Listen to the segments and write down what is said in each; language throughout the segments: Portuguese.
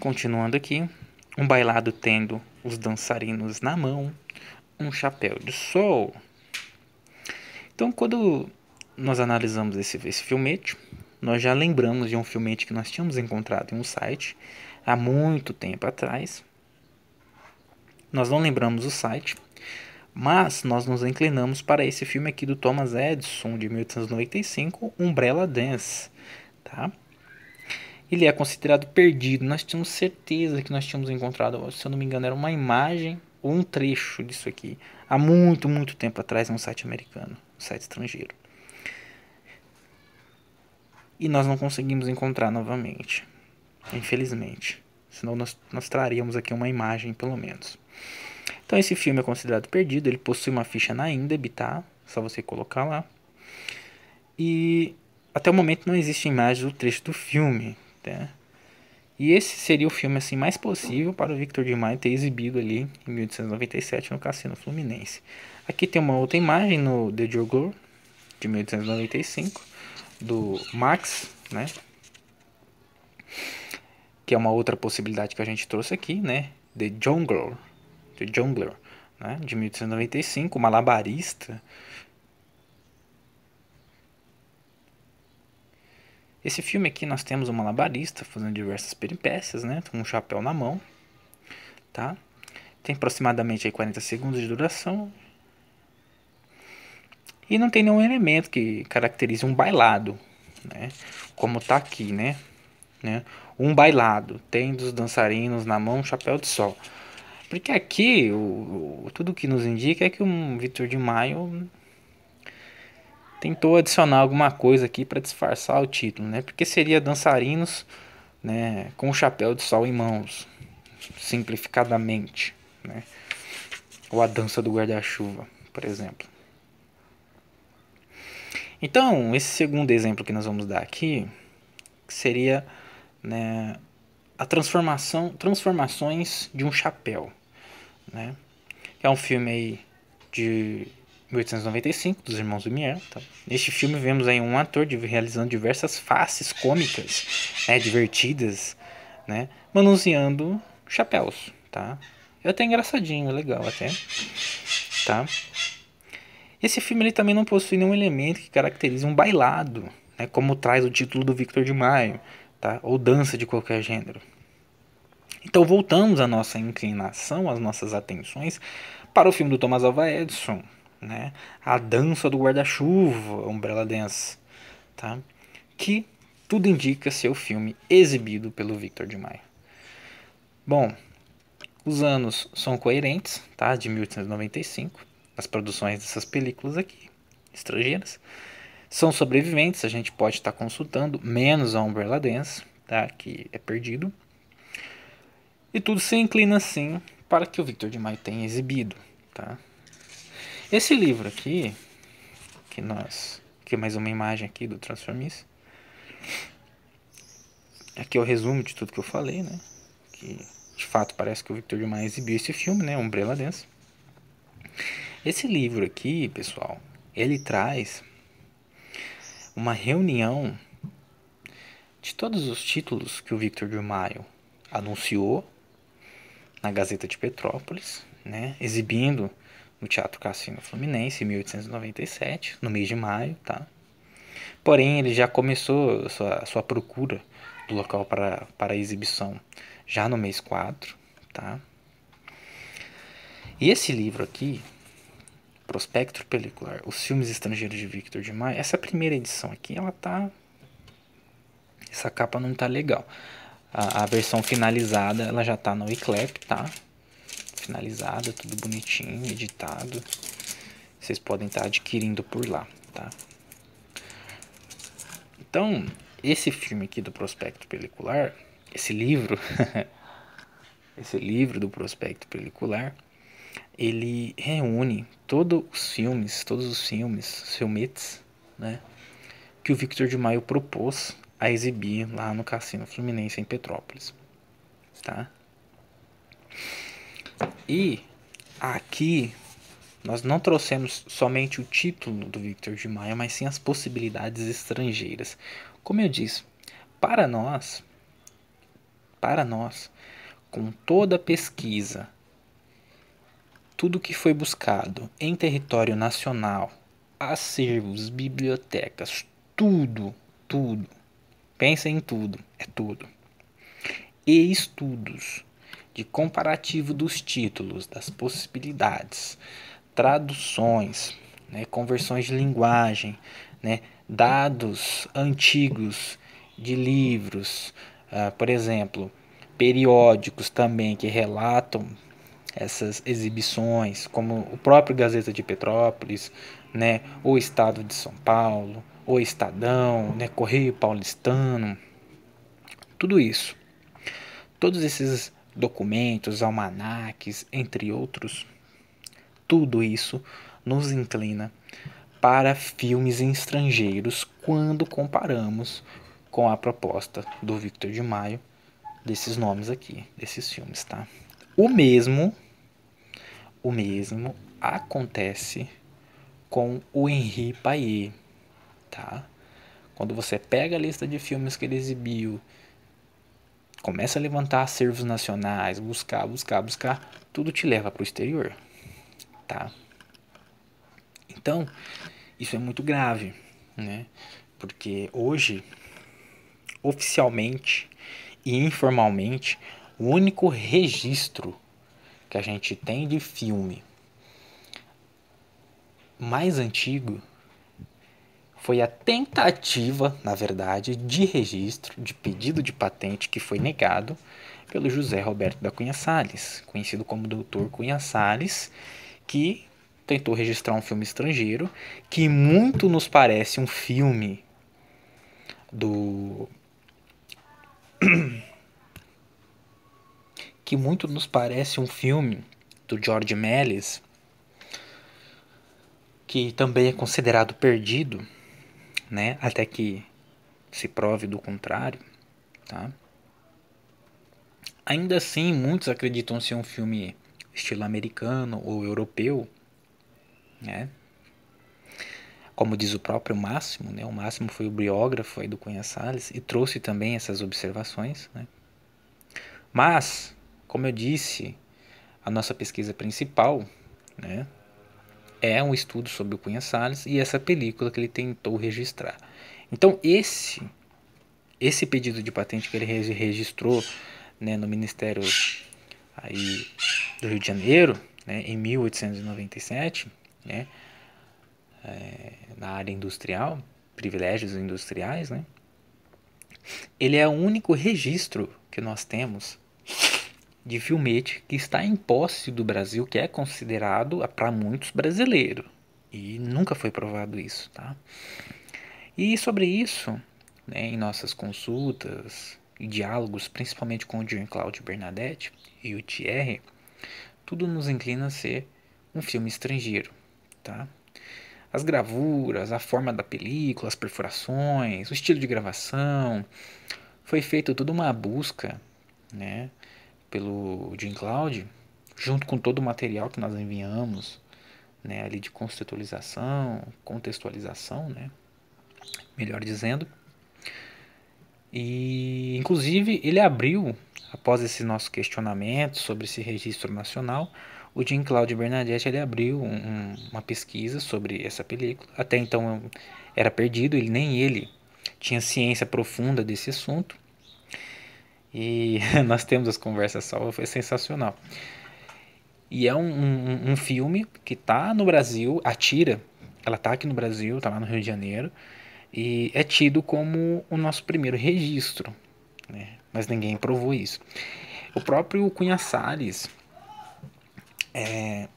Continuando aqui, um bailado tendo os dançarinos na mão, um chapéu de sol. Então, quando nós analisamos esse, esse filmete, nós já lembramos de um filmete que nós tínhamos encontrado em um site há muito tempo atrás. Nós não lembramos o site, mas nós nos inclinamos para esse filme aqui do Thomas Edison de 1895, Umbrella Dance, tá? ele é considerado perdido. Nós tínhamos certeza que nós tínhamos encontrado, se eu não me engano, era uma imagem ou um trecho disso aqui há muito, muito tempo atrás em um site americano, um site estrangeiro. E nós não conseguimos encontrar novamente, infelizmente. Senão nós, nós traríamos aqui uma imagem, pelo menos. Então esse filme é considerado perdido, ele possui uma ficha na INDEB, tá? Só você colocar lá. E até o momento não existe imagem do trecho do filme, né? E esse seria o filme assim mais possível para o Victor de Maia ter exibido ali em 1897 no Cassino Fluminense. Aqui tem uma outra imagem no The Juggler de 1895 do Max, né? Que é uma outra possibilidade que a gente trouxe aqui, né? The Jungler, The Jungler, né? De 1895, malabarista Esse filme aqui nós temos uma malabarista fazendo diversas peripécias, né? Com um chapéu na mão, tá? Tem aproximadamente aí 40 segundos de duração. E não tem nenhum elemento que caracterize um bailado, né? Como tá aqui, né? né? Um bailado, tem dos dançarinos na mão um chapéu de sol. Porque aqui, o, o tudo que nos indica é que o Vitor de Maio tentou adicionar alguma coisa aqui para disfarçar o título, né? Porque seria dançarinos, né, com o chapéu de sol em mãos, simplificadamente, né? Ou a dança do guarda-chuva, por exemplo. Então, esse segundo exemplo que nós vamos dar aqui seria né, a transformação, transformações de um chapéu, né? É um filme aí de 1895, dos irmãos Lumière. Então, neste filme vemos aí um ator realizando diversas faces cômicas, né, divertidas, né, manuseando chapéus, tá? É até engraçadinho, legal até, tá? Esse filme ele também não possui nenhum elemento que caracterize um bailado, né, como traz o título do Victor de Maio, tá? Ou dança de qualquer gênero. Então voltamos a nossa inclinação, as nossas atenções para o filme do Thomas Alva Edison, né? A dança do guarda-chuva, Umbrella Dance, tá? Que tudo indica ser o filme exibido pelo Victor de Maia. Bom, os anos são coerentes, tá? De 1895, as produções dessas películas aqui, estrangeiras. São sobreviventes, a gente pode estar tá consultando, menos a Umbrella Dance, tá? Que é perdido. E tudo se inclina, sim, para que o Victor de Maio tenha exibido, tá? Esse livro aqui, que nós, que é mais uma imagem aqui do Transformista. Aqui é, é o resumo de tudo que eu falei, né? Que de fato parece que o Victor Dumas exibiu esse filme, né? Umbrella Dance. Esse livro aqui, pessoal, ele traz uma reunião de todos os títulos que o Victor Maio anunciou na Gazeta de Petrópolis, né, exibindo no Teatro Cassino Fluminense, em 1897, no mês de maio, tá? Porém, ele já começou a sua, sua procura do local para, para exibição já no mês 4, tá? E esse livro aqui, Prospecto Pelicular, Os Filmes Estrangeiros de Victor de Maio, essa primeira edição aqui, ela tá... Essa capa não tá legal. A, a versão finalizada, ela já tá no Eclipse, tá? finalizada, tudo bonitinho, editado. Vocês podem estar tá adquirindo por lá, tá? Então, esse filme aqui do Prospecto Pelicular, esse livro, esse livro do Prospecto Pelicular, ele reúne todos os filmes, todos os filmes, filmetes, né? Que o Victor de Maio propôs a exibir lá no Cassino Fluminense em Petrópolis, tá? E aqui nós não trouxemos somente o título do Victor de Maia, mas sim as possibilidades estrangeiras. Como eu disse, para nós, para nós, com toda a pesquisa, tudo que foi buscado em território nacional, acervos, bibliotecas, tudo, tudo. Pensa em tudo, é tudo. E estudos de comparativo dos títulos, das possibilidades, traduções, né, conversões de linguagem, né, dados antigos de livros, uh, por exemplo, periódicos também que relatam essas exibições, como o próprio Gazeta de Petrópolis, né, o Estado de São Paulo, o Estadão, né, Correio Paulistano, tudo isso. Todos esses documentos, almanaques, entre outros, tudo isso nos inclina para filmes estrangeiros quando comparamos com a proposta do Victor de Maio desses nomes aqui, desses filmes, tá? O mesmo o mesmo acontece com o Henri Payet, tá? Quando você pega a lista de filmes que ele exibiu Começa a levantar acervos nacionais, buscar, buscar, buscar, tudo te leva para o exterior, tá? Então, isso é muito grave, né? Porque hoje, oficialmente e informalmente, o único registro que a gente tem de filme mais antigo foi a tentativa, na verdade, de registro de pedido de patente que foi negado pelo José Roberto da Cunha Salles, conhecido como Doutor Cunha Salles, que tentou registrar um filme estrangeiro que muito nos parece um filme do que muito nos parece um filme do George Meles que também é considerado perdido né, até que se prove do contrário, tá? Ainda assim, muitos acreditam ser um filme estilo americano ou europeu, né? Como diz o próprio Máximo, né? O Máximo foi o biógrafo do Cunha Salles e trouxe também essas observações, né? Mas, como eu disse, a nossa pesquisa principal, né? é um estudo sobre o Cunha Salles e essa película que ele tentou registrar. Então esse esse pedido de patente que ele registrou né, no Ministério aí do Rio de Janeiro, né, em 1897, né, é, na área industrial, privilégios industriais, né, ele é o único registro que nós temos de filmete que está em posse do Brasil, que é considerado para muitos brasileiro. E nunca foi provado isso, tá? E sobre isso, né, em nossas consultas e diálogos, principalmente com o Jean Claude Bernadette e o Thierry, tudo nos inclina a ser um filme estrangeiro, tá? As gravuras, a forma da película, as perfurações, o estilo de gravação, foi feita toda uma busca, né, pelo Jim Cloud, junto com todo o material que nós enviamos, né, ali de conceitualização, contextualização, né, melhor dizendo. E inclusive ele abriu após esse nosso questionamento sobre esse registro nacional, o Jean Claude Bernadette ele abriu um, uma pesquisa sobre essa película. Até então era perdido, ele nem ele tinha ciência profunda desse assunto. E nós temos as conversas salvas, foi sensacional. E é um, um, um filme que tá no Brasil, a Tira, ela tá aqui no Brasil, tá lá no Rio de Janeiro, e é tido como o nosso primeiro registro, né? mas ninguém provou isso. O próprio Cunha Salles é,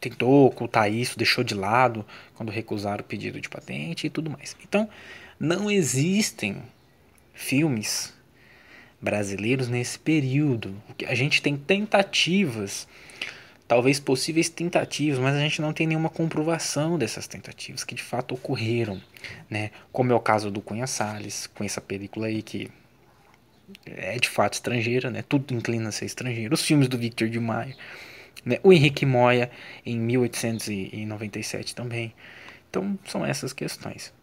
tentou ocultar isso, deixou de lado quando recusaram o pedido de patente e tudo mais. Então, não existem filmes brasileiros nesse período. A gente tem tentativas, talvez possíveis tentativas, mas a gente não tem nenhuma comprovação dessas tentativas que de fato ocorreram, né? Como é o caso do Cunha Salles, com essa película aí que é de fato estrangeira, né? Tudo inclina a ser estrangeiro. Os filmes do Victor de Maia, né? O Henrique Moya em 1897 também. Então são essas questões.